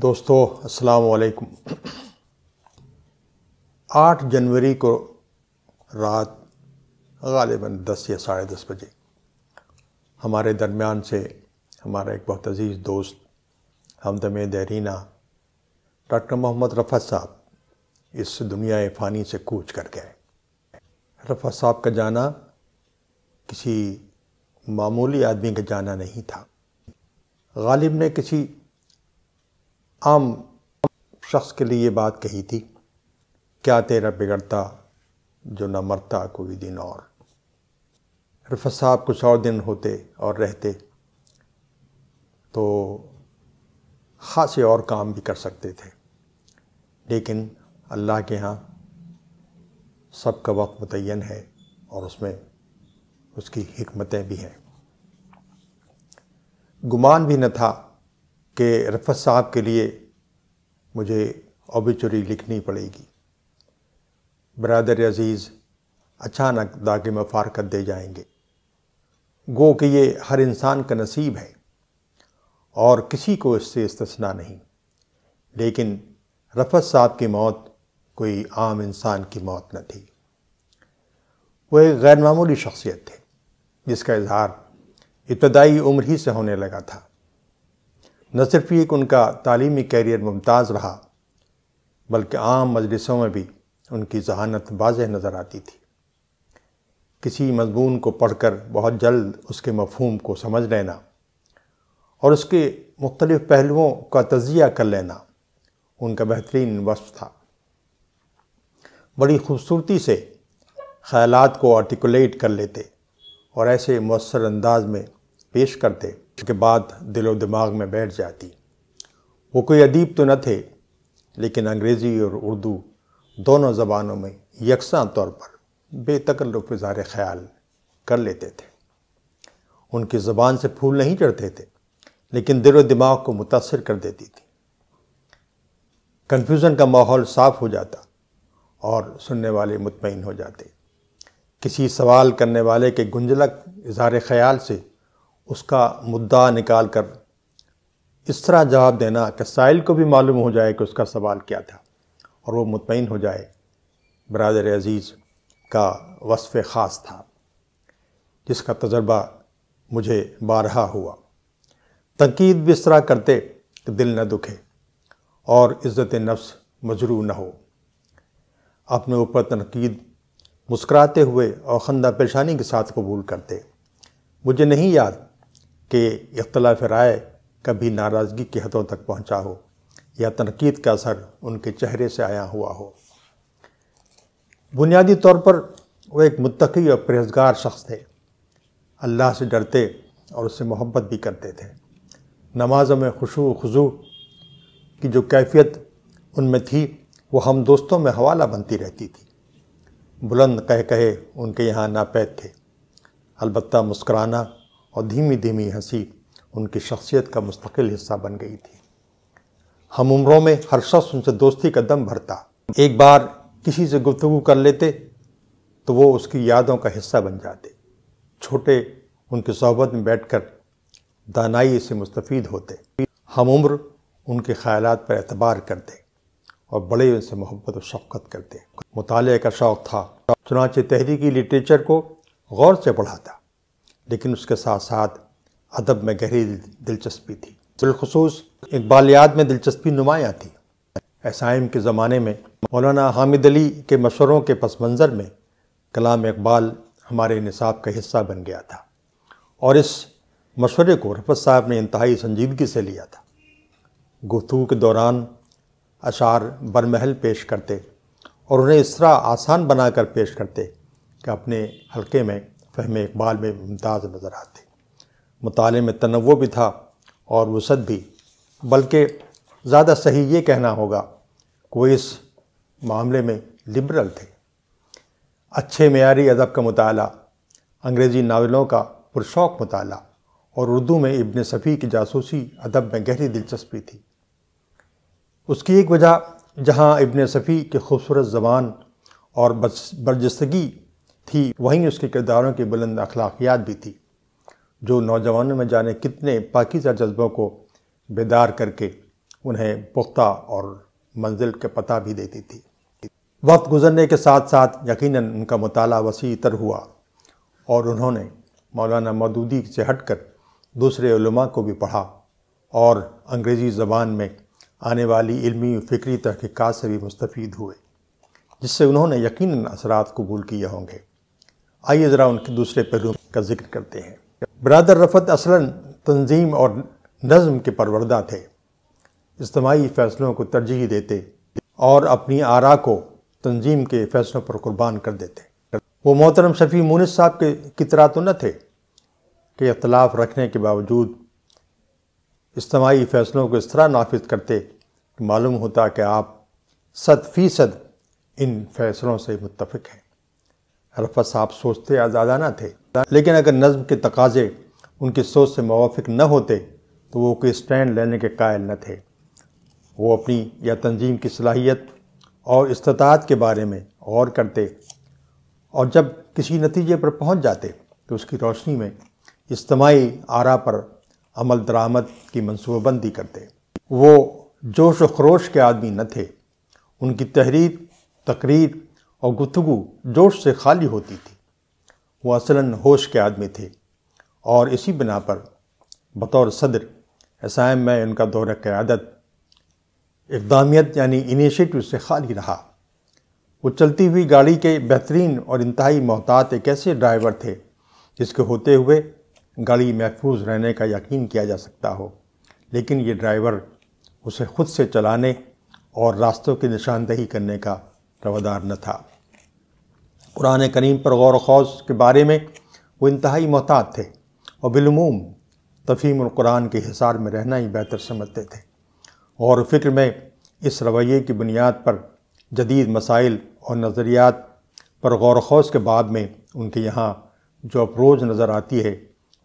दोस्तों अस्सलाम वालेकुम आठ जनवरी को रात गालिबा दस या साढ़े दस बजे हमारे दरमियान से हमारा एक बहुत अज़ीज़ दोस्त हमदम दहरीना डॉक्टर मोहम्मद रफ़त साहब इस दुनिया फ़ानी से कूच कर गए रफ़त साहब का जाना किसी मामूली आदमी का जाना नहीं था गालिब ने किसी आम शख्स के लिए ये बात कही थी क्या तेरा बिगड़ता जो न मरता कोई दिन और रफत साहब कुछ और दिन होते और रहते तो ख़ासे और काम भी कर सकते थे लेकिन अल्लाह के यहाँ सब का वक्त मुतन है और उसमें उसकी हमतें भी हैं गुमान भी न था कि रफ़त साहब के लिए मुझे ओबिचुरी लिखनी पड़ेगी बरदर अज़ीज़ अचानक दागे में फ़ारकत दे जाएंगे गो कि ये हर इंसान का नसीब है और किसी को इससे इस्तना नहीं लेकिन रफ़त साहब की मौत कोई आम इंसान की मौत न थी वो एक गैरमामूली शख्सियत थे जिसका इजहार इब्तदाई उम्र ही से होने लगा था न सिर्फ एक उनका तालीमी कैरियर मुमताज़ रहा बल्कि आम मजलिसों में भी उनकी जहानत वाज नज़र आती थी किसी मजमून को पढ़कर बहुत जल्द उसके मफहूम को समझ लेना और उसके मुख्तलिफ़ पहलुओं का तजिया कर लेना उनका बेहतरीन वस्फ था बड़ी खूबसूरती से ख़्याल को आर्टिकुलेट कर लेते और ऐसे मौसर अंदाज में पेश करते के बाद दिलो दिमाग में बैठ जाती वो कोई अदीब तो न थे लेकिन अंग्रेज़ी और उर्दू दोनों ज़बानों में यकसा तौर पर बेतकल्लुफ़ इज़हार ख्याल कर लेते थे उनकी ज़बान से फूल नहीं चढ़ते थे लेकिन दिलो दिमाग को मुतासर कर देती थी कन्फ्यूज़न का माहौल साफ़ हो जाता और सुनने वाले मुतमिन हो जाते किसी सवाल करने वाले के गुंजलक इज़हार ख्याल से उसका मुद्दा निकाल कर इस तरह जवाब देना कि साइल को भी मालूम हो जाए कि उसका सवाल क्या था और वो मुतमिन हो जाए बरदर अज़ीज़ का वसफ़ ख़ास था जिसका तजर्बा मुझे बारहा हुआ तनकीद भी इस तरह करते कि दिल न दुखे और इज़्ज़त नफ्स मजरू न हो अपने ऊपर तनकीद मुस्कराते हुए और खंदा परेशानी के साथ कबूल करते मुझे नहीं याद के इख्तलाफ राय कभी नाराज़गी के हदों तक पहुँचा हो या तनकीद का असर उनके चेहरे से आया हुआ हो बुनियादी तौर पर वह एक मुतकी और परहेजगार शख्स थे अल्लाह से डरते और उससे मोहब्बत भी करते थे नमाज में खुशू खजू की जो कैफियत उनमें थी वो हम दोस्तों में हवाला बनती रहती थी बुलंद कह कहे उनके यहाँ नापैद थे अलबत्ता मुस्कराना और धीमी धीमी हंसी उनकी शख्सियत का मुस्तकिल हिस्सा बन गई थी हम उम्रों में हर शख्स उनसे दोस्ती का दम भरता एक बार किसी से गुफ्तगु कर लेते तो वो उसकी यादों का हिस्सा बन जाते छोटे उनके सोहबत में बैठ कर दानाई से मुस्तफ़ होते हम उम्र उनके ख्याल पर एतबार करते और बड़े उनसे मोहब्बत और शफकत करते मुताले का शौक़ था चुनाचे तहरीकी लिटरेचर को गौर से पढ़ाता लेकिन उसके साथ साथ अदब में गहरी दिलचस्पी थी बिलखसूस इकबालियात में दिलचस्पी नुमायाँ थी एसाइम के ज़माने में मौलाना हामिद अली के मशवरों के पस मंज़र में कलाम इकबाल हमारे निसाब का हिस्सा बन गया था और इस मशवरे को रफत साहब ने इंतहाई संजीदगी से लिया था गुफ्तु के दौरान अशार बरमहल पेश करते और उन्हें इस तरह आसान बनाकर पेश करते कि अपने हलके में फ़हम इकबाल में मुमताज़ नज़र आते मताले में तनव भी था और वसत भी बल्कि ज़्यादा सही ये कहना होगा कि वो इस मामले में लिबरल थे अच्छे मीरी अदब का मताल अंग्रेज़ी नावलों का पुरशौक मताल और उर्दू में इबन सफ़ी की जासूसी अदब में गहरी दिलचस्पी थी उसकी एक वजह जहाँ इबन सफ़ी की खूबसूरत ज़बान और बरजस्तगी थी वहीं उसके किरदारों की बुलंद अखलाकियात भी थी जो नौजवानों में जाने कितने पाकिजा जज्बों को बेदार करके उन्हें पुख्ता और मंजिल के पता भी देती थी वक्त गुजरने के साथ साथ यकीन उनका मताल वसी तर हुआ और उन्होंने मौलाना मदूदी से हटकर दूसरे उलमा को भी पढ़ा और अंग्रेज़ी ज़बान में आने वाली इल्मी फ़िक्री तहक़ीक़ात से भी मुस्तफ़ हुए जिससे उन्होंने यकीनन असरात कबूल किए होंगे आइए ज़रा उनके दूसरे पहलू का जिक्र करते हैं बरदर रफत असलन तंजीम और नज़म के परवरदा थे इज्तमाही फ़ैसलों को तरजीह देते और अपनी आरा को तंजीम के फ़ैसलों पर कुर्बान कर देते वो मोहतरम शफी मुनिस साहब के कितरा तो न थे कि अख्तलाफ रखने के बावजूद इज्तमाही फ़ैसलों को इस तरह नाफिज करते कि मालूम होता कि आप सत फ़ीसद इन फैसलों से मुतफ़ हैं रफा साहब सोचते आज़ादाना थे लेकिन अगर नजम के तकाजे उनकी सोच से मुफिक न होते तो वो कोई स्टैंड लेने के कायल न थे वो अपनी या तंजीम की सलाहियत और इस्तात के बारे में गौर करते और जब किसी नतीजे पर पहुंच जाते तो उसकी रोशनी में इज्तमाही आरा पर अमल दरामद की मनसूबाबंदी करते वो जोश व खरोश के आदमी न थे उनकी तहरीर तकरीर और गुफ्तु जोश से खाली होती थी वो असलन होश के आदमी थे और इसी बिना पर बतौर सदर एसआईएम में उनका दौर क़्यादत इकदामियत यानी इनिशिएटिव से खाली रहा वो चलती हुई गाड़ी के बेहतरीन और इंतहाई मोहतात एक ऐसे ड्राइवर थे जिसके होते हुए गाड़ी महफूज रहने का यकीन किया जा सकता हो लेकिन ये ड्राइवर उसे खुद से चलाने और रास्तों की निशानदेही करने का रवादार न था कुरान करीम पर गौर खौज के बारे में वो इंतहाई मोहताद थे और बिलमूम तफ़ीम कुरान के हिसार में रहना ही बेहतर समझते थे और फ़िक्र में इस रवैये की बुनियाद पर जदीद मसाइल और नज़रियात पर गौर खौज के बाद में उनके यहाँ जो अप्रोज नज़र आती है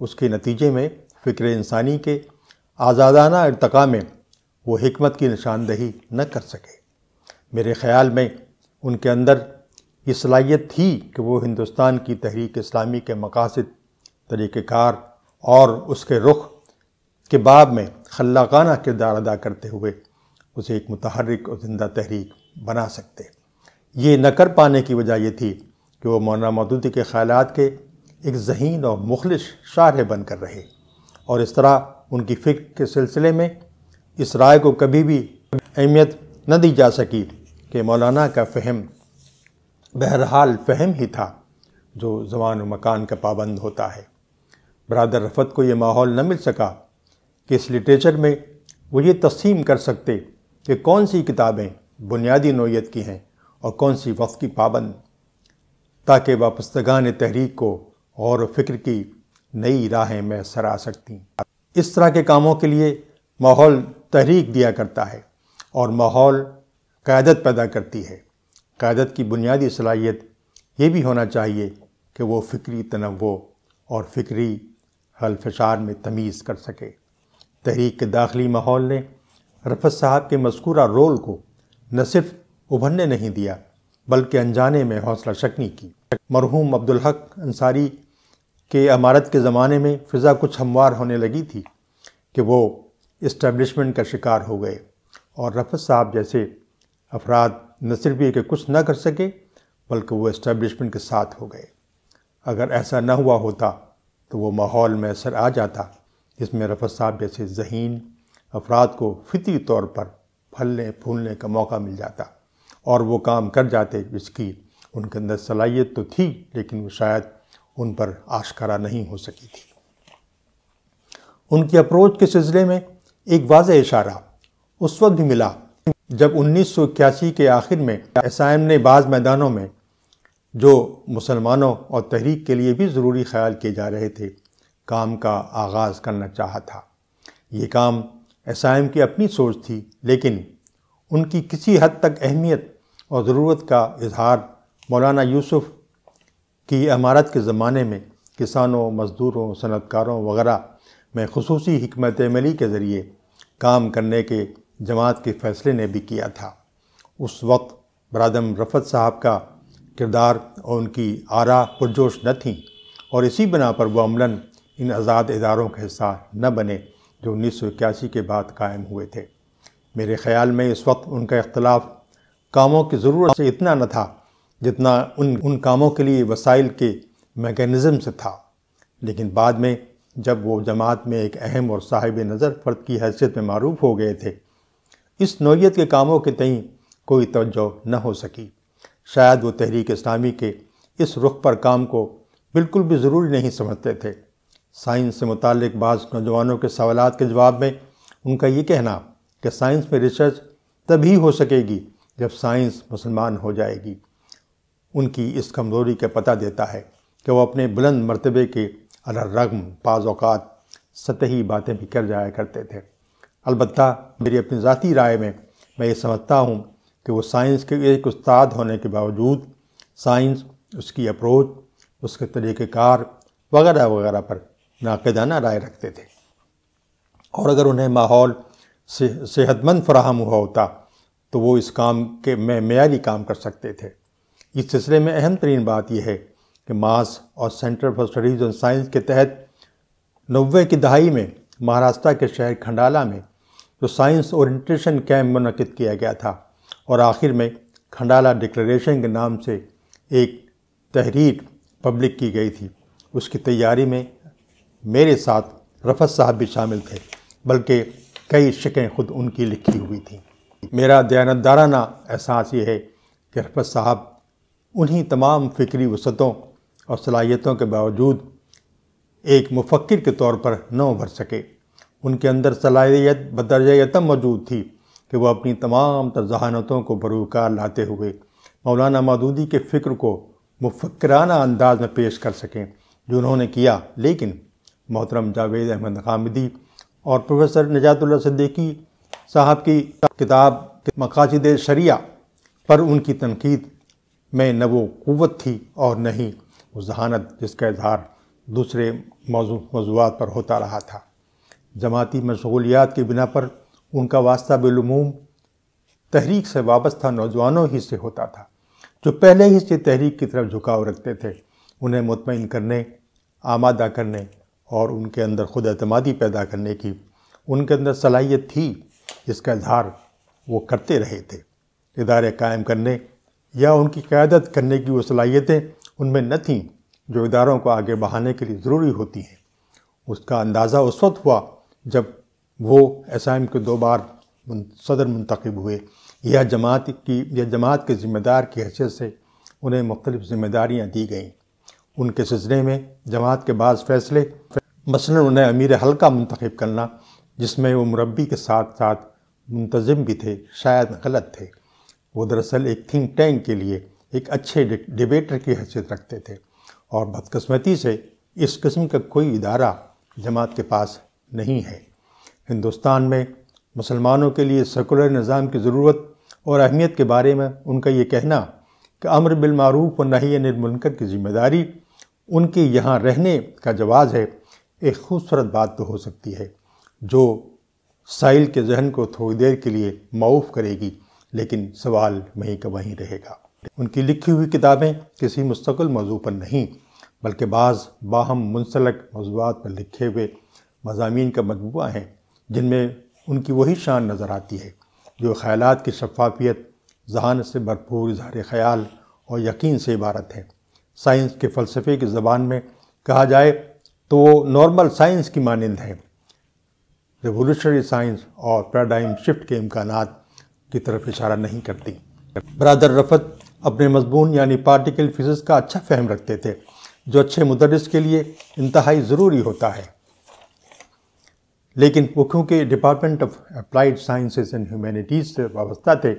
उसके नतीजे में फ़िक्र इंसानी के आज़ादाना इरतका में वो हमत की निशानदही न कर सके मेरे ख़्याल में उनके अंदर ये सलाहियत थी कि वो हिंदुस्तान की तहरीक इस्लामी के मकासद तरीक़ार और उसके रुख के बाब में खलाकाना किरदार अदा करते हुए उसे एक मतहरक और ज़िंदा तहरीक बना सकते ये न कर पाने की वजह यह थी कि वो मौलाना मदूदी के ख्याल के एक जहीन और मुखलिस शारे बनकर रहे और इस तरह उनकी फ़िक्र के सिलसिले में इस राय को कभी भी अहमियत न दी जा सकी कि मौलाना का फहम बहरहाल फहम ही था जो जबान मकान का पाबंद होता है बरदर रफत को ये माहौल न मिल सका कि इस लिटरेचर में वो ये तस्सीम कर सकते कि कौन सी किताबें बुनियादी नोयत की हैं और कौन सी वक्त की पाबंद ताकि वापस्तगान तहरीक को और फिक्र की नई राहें मैसर आ सकती इस तरह के कामों के लिए माहौल तहरीक दिया करता है और माहौल क़्यादत पैदा करती है क़्यादत की बुनियादी सलाहियत ये भी होना चाहिए कि वो फ़िक्री तनवो और फ़िक्री हलफशार में तमीज़ कर सके तहरीक के दाखिली माहौल ने रफत साहब के मस्कूरा रोल को न सिर्फ उभरने नहीं दिया बल्कि अनजाने में हौसला शक्नी की मरहूम अब्दुल हक अंसारी के अमारत के ज़माने में फ़िज़ा कुछ हमवार होने लगी थी कि वो इस्टबलिशमेंट का शिकार हो गए और रफत साहब जैसे अफराद न सिर्फ ये कि कुछ ना कर सके बल्कि वो इस्टेब्लिशमेंट के साथ हो गए अगर ऐसा ना हुआ होता तो वो माहौल में असर आ जाता जिसमें रफत साहब जैसे जहीन अफराद को फितरी तौर पर फलने फूलने का मौका मिल जाता और वो काम कर जाते जिसकी उनके अंदर सलाहियत तो थी लेकिन वो शायद उन पर आशकारा नहीं हो सकी थी उनकी अप्रोच के सिलसिले में एक वाज इशारा उस वक्त भी मिला जब उन्नीस के आखिर में एस ने बाज़ मैदानों में जो मुसलमानों और तहरीक के लिए भी ज़रूरी ख्याल किए जा रहे थे काम का आगाज़ करना चाहा था ये काम एस की अपनी सोच थी लेकिन उनकी किसी हद तक अहमियत और ज़रूरत का इजहार मौलाना यूसुफ की अमारत के ज़माने में किसानों मज़दूरों सनतकारों वगैरह में खसूसी हमत अमली के ज़रिए काम करने के जमात के फैसले ने भी किया था उस वक्त बरदम रफत साहब का किरदार और उनकी आरा पुरजोश न थी और इसी बना पर वह अमला इन आज़ाद इदारों का हिस्सा न बने जो उन्नीस सौ इक्यासी के बाद कायम हुए थे मेरे ख्याल में इस वक्त उनका इख्तलाफ कामों की ज़रूरत से इतना न था जितना उन उन कामों के लिए वसाइल के मेकनिज़म से था लेकिन बाद में जब वो जमात में एक अहम और साहिब नज़र फ़र्द की हैसियत में मरूफ हो गए थे इस नोयत के कामों के तई कोई तवज्जो न हो सकी शायद वो तहरीक इस्लामी के इस रुख पर काम को बिल्कुल भी ज़रूरी नहीं समझते थे साइंस से मुतक बाज़ नौजवानों के सवाल के जवाब में उनका ये कहना कि साइंस में रिसर्च तभी हो सकेगी जब साइंस मुसलमान हो जाएगी उनकी इस कमज़ोरी का पता देता है कि वो अपने बुलंद मरतबे के रगम बाज़ात सतही बातें भी कर जाया करते थे अलबत् मेरी अपनी ज़ाती राय में मैं ये समझता हूँ कि वो साइंस के एक उस्ताद होने के बावजूद साइंस उसकी अप्रोच उसके तरीक़ार वगैरह वगैरह पर नाकदाना राय रखते थे और अगर उन्हें माहौल सेहतमंद फ्राहम हुआ होता तो वो इस काम के में मैारी काम कर सकते थे इस सिलसिले में अहम तरीन बात यह है कि मास और centre for studies on science के तहत नब्बे की दहाई में महाराष्ट्र के शहर खंडाला में जो साइंस और इंटरेशन कैम्प मनद किया गया था और आखिर में खंडाला डिक्लेरेशन के नाम से एक तहरीर पब्लिक की गई थी उसकी तैयारी में मेरे साथ रफत साहब भी शामिल थे बल्कि कई शिकें खुद उनकी लिखी हुई थी मेरा दयानतदाराना एहसास ये है कि रफत साहब उन्हीं तमाम फ़िक्री वसतों और सलाहियतों के बावजूद एक मुफक्र के तौर पर न उभर सके उनके अंदर सलाहियत बदरजतम मौजूद थी कि वह अपनी तमाम तजहानतों को बरूकार लाते हुए मौलाना मदूदी के फ़िक्र को मुफक्राना अंदाज में पेश कर सकें जो उन्होंने किया लेकिन मोहतरम जावेद अहमद हामिदी और प्रोफेसर नजातुल्ला सद्दीकी साहब की किताब मकासद शरिया पर उनकी तनकीद में न वो क़वत थी और न ही वो जहानत जिसका इजहार दूसरे मौजूद मौजूद पर होता रहा था जमाती मशगूलियात की बिना पर उनका वास्ता बिलूम तहरीक से वाबस्ता नौजवानों ही से होता था जो पहले ही से तहरीक की तरफ झुकाव रखते थे उन्हें मुतमिन करने आमादा करने और उनके अंदर खुद अतमादी पैदा करने की उनके अंदर सलाहियत थी जिसका इजहार वो करते रहे थे इदारे कायम करने या उनकी क्यादत करने की वो सलाहियतें उनमें न थीं जो इदारों को आगे बढ़ाने के लिए ज़रूरी होती हैं उसका अंदाज़ा उस वक्त हुआ जब वो एस के दो बार सदर मुंतखब हुए या जमात की या जमात के ज़िम्मेदार की हैसियत से उन्हें मुख्तलिफ ज़िम्मेदारियाँ दी गईं उनके सिलसिले में जमात के बाद फैसले मसलन उन्हें अमीर हल्का मंतखब करना जिसमें वो मुरबी के साथ साथ मुंतज़म भी थे शायद गलत थे वो दरअसल एक थिंक टैंक के लिए एक अच्छे डिबेटर की हैसियत रखते थे और बदकस्मती से इस किस्म का कोई इदारा जमात के पास नहीं है हिंदुस्तान में मुसलमानों के लिए सेकुलर निज़ाम की ज़रूरत और अहमियत के बारे में उनका ये कहना कि अमर बिलमूफ व नही निर्मुनकर की जिम्मेदारी उनके यहाँ रहने का जवाज़ है एक खूबसूरत बात तो हो सकती है जो साइल के जहन को थोड़ी देर के लिए मऊफ़ करेगी लेकिन सवाल वहीं का वहीं रहेगा उनकी लिखी हुई किताबें किसी मुस्तकिल मौजू पर नहीं बल्कि बाज़ बाहम मुंसलक मौजूद पर लिखे हुए मजामी का मजमू हैं जिनमें उनकी वही शान नज़र आती है जो ख्याल की शफाफियत जहान से भरपूर इजहार ख्याल और यकीन से इबारत है साइंस के फ़लसफ़े की ज़बान में कहा जाए तो वो नॉर्मल साइंस की मानंद हैं रेवोल्यूशनरी साइंस और पैराडाइम शिफ्ट के इम्कान की तरफ इशारा नहीं करती बरदर रफत अपने मजमून यानी पार्टिकल फिजिक्स का अच्छा फहम रखते थे जो अच्छे मुदरस के लिए इंतहाई ज़रूरी होता है लेकिन वो क्योंकि department of applied sciences and humanities से वाबस्ता थे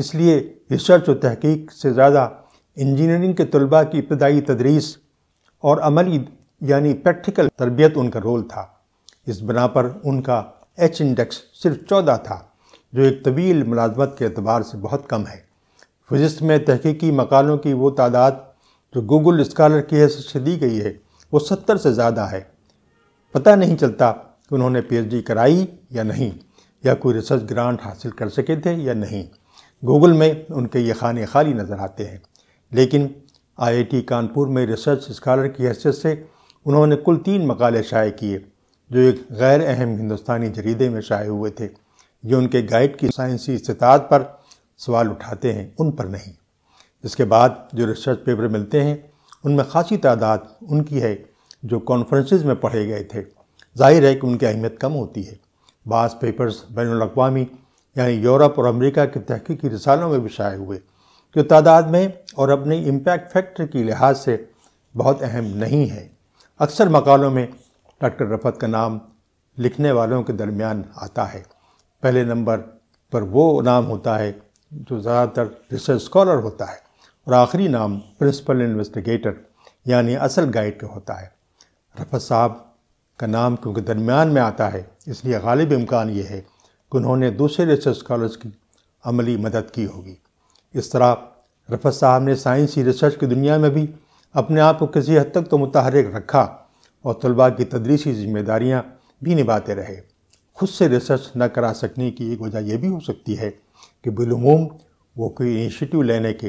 इसलिए रिसर्च और तहकीक से ज़्यादा इंजीनियरिंग के तलबा की इब्तदाई तदरीस और अमली यानी प्रैक्टिकल तरबियत उनका रोल था इस बना पर उनका एच इंडेक्स सिर्फ चौदह था जो एक तवील मुलाजमत के अतबार से बहुत कम है फिजिक्स में तहकीकी मकालों की वो तादाद जो गूगल स्कॉलर की हैसियत से दी गई है वो सत्तर से ज़्यादा है पता नहीं चलता कि उन्होंने पीएचडी कराई या नहीं या कोई रिसर्च ग्रांट हासिल कर सके थे या नहीं गूगल में उनके ये खाने खाली नज़र आते हैं लेकिन आईआईटी कानपुर में रिसर्च स्कॉलर की हैसियत से उन्होंने कुल तीन मकाले शाये किए जो एक गैर अहम हिंदुस्तानी जरीदे में शाये हुए थे जो उनके गाइड की साइंसी इस्तात पर सवाल उठाते हैं उन पर नहीं इसके बाद जो रिसर्च पेपर मिलते हैं उनमें खासी तादाद उनकी है जो कॉन्फ्रेंसिस में पढ़े गए थे जाहिर है कि उनकी अहमियत कम होती है बास पेपर्स बैन अवी यानी यूरोप और अमेरिका के तहकीकी रिसालों में भी शाये हुए जो तादाद में और अपने इम्पैक्ट फैक्टर के लिहाज से बहुत अहम नहीं है अक्सर मकालों में डॉक्टर रफत का नाम लिखने वालों के दरमियान आता है पहले नंबर पर वो नाम होता है जो ज़्यादातर रिसर्च स्कॉलर होता है और आखिरी नाम प्रिंसिपल इन्वेस्टिगेटर यानी असल गाइड का होता है रफत साहब का नाम क्योंकि दरमियान में आता है इसलिए गालिब इम्कान ये है कि उन्होंने दूसरे रिसर्च स्कॉलर्स की अमली मदद की होगी इस तरह रफत साहब ने साइंसी रिसर्च की दुनिया में भी अपने आप को किसी हद तक तो मुतहरक रखा और तलबा की तदरीसी जिम्मेदारियाँ भी निभाते रहे खुद से रिसर्च न करा सकने की एक वजह यह भी हो सकती है कि बिलूम वो कोई इनिशिएटिव लेने के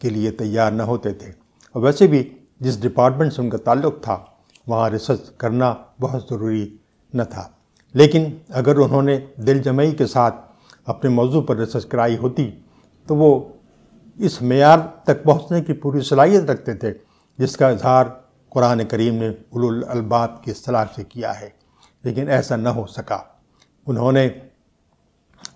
के लिए तैयार न होते थे और वैसे भी जिस डिपार्टमेंट से उनका ताल्लुक़ था वहाँ रिसर्च करना बहुत ज़रूरी न था लेकिन अगर उन्होंने दिल जमई के साथ अपने मौजू पर रिसर्च कराई होती तो वो इस मैार तक पहुँचने की पूरी सलाहियत रखते थे जिसका इजहार कुरान करीम ने अलबाब की सलाह से किया है लेकिन ऐसा न हो सका उन्होंने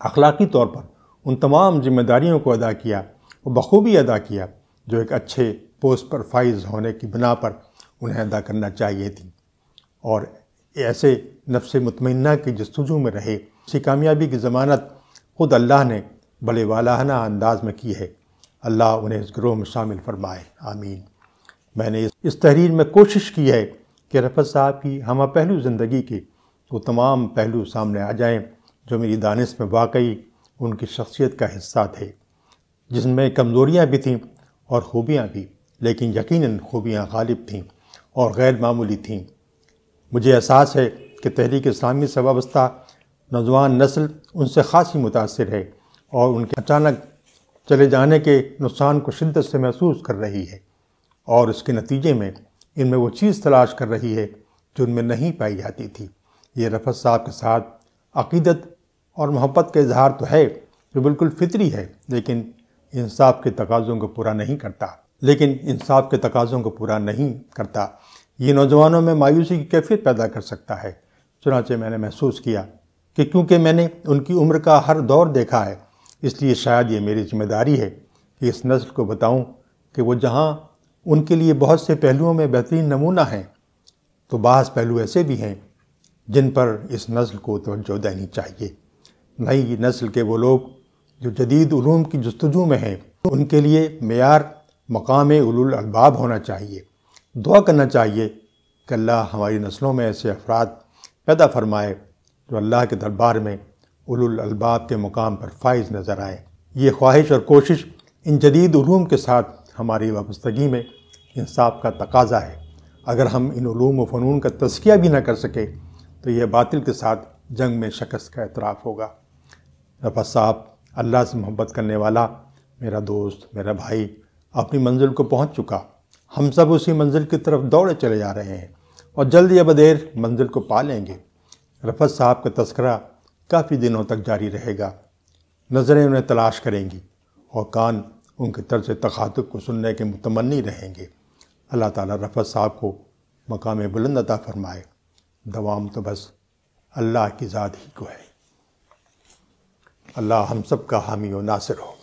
अखलाकी तौर पर उन तमाम जिम्मेदारियों को अदा किया वो बखूबी अदा किया जो एक अच्छे पोस्ट पर फाइज होने की बिना पर उन्हें अदा करना चाहिए थी और ऐसे नफ्स मतमना की जस्तजू में रहे इसी कामयाबी की ज़मानत ख़ुद अल्लाह ने बड़े वालाना अंदाज में की है अल्लाह उन्हें इस ग्रोह में शामिल फरमाए आमीन मैंने इस तहरीर में कोशिश की है कि रफत साहब की हम पहलू ज़िंदगी के वो तमाम पहलू सामने आ जाएँ जो मेरी दानिश में वाकई उनकी शख्सियत का हिस्सा थे जिसमें कमज़ोरियाँ भी थीं और ख़ूबियाँ भी लेकिन यकीन खूबियाँ गालिब थीं और गैर मामूली थीं मुझे एहसास है कि तहरीक इस्लामी से वाबस्ता नौजवान नस्ल उनसे खासी मुतासर है और उनके अचानक चले जाने के नुकसान को शिद्दत से महसूस कर रही है और इसके नतीजे में इनमें वो चीज़ तलाश कर रही है जो उनमें नहीं पाई जाती थी ये रफत साहब के साथ अकीदत और मोहब्बत का इजहार तो है जो बिल्कुल फितरी है लेकिन इंसाफ के तकाज़ों को पूरा नहीं करता लेकिन इंसाफ के तकाजों को पूरा नहीं करता ये नौजवानों में मायूसी की कैफियत पैदा कर सकता है चुनाचे मैंने महसूस किया कि क्योंकि मैंने उनकी उम्र का हर दौर देखा है इसलिए शायद ये मेरी जिम्मेदारी है कि इस नस्ल को बताऊं कि वो जहां उनके लिए बहुत से पहलुओं में बेहतरीन नमूना हैं तो बास पहलू ऐसे भी हैं जिन पर इस नस्ल को तोज्जो देनी चाहिए नई नस्ल के वो लोग जो जदीद की जस्तजू में हैं उनके लिए मैार मकाम अलबाब होना चाहिए दुआ करना चाहिए कि अल्लाह हमारी नस्लों में ऐसे अफराद पैदा फरमाए जो अल्लाह के दरबार में अलबाब के मुकाम पर फाइज नज़र आए ये ख्वाहिश और कोशिश इन जदीद ूम के साथ हमारी वाबस्तगी में इंसाफ का तकाजा है अगर हम इन ूम व फ़नून का तस्किया भी ना कर सके तो यह बातिल के साथ जंग में शख्स का एतराफ़ होगा रफा साहब अल्लाह से मोहब्बत करने वाला मेरा दोस्त मेरा भाई अपनी मंजिल को पहुंच चुका हम सब उसी मंजिल की तरफ दौड़े चले जा रहे हैं और जल्द या बदेर मंजिल को पा लेंगे रफत साहब का तस्करा काफ़ी दिनों तक जारी रहेगा नज़रें उन्हें तलाश करेंगी और कान उनके तर्ज तखातक को सुनने के मुतमनी रहेंगे अल्लाह ताला रफत साहब को मकाम बुलंद अता फरमाए दवाम तो बस अल्लाह की ज़ात ही को है अल्लाह हम सब का हामी व नासिर हो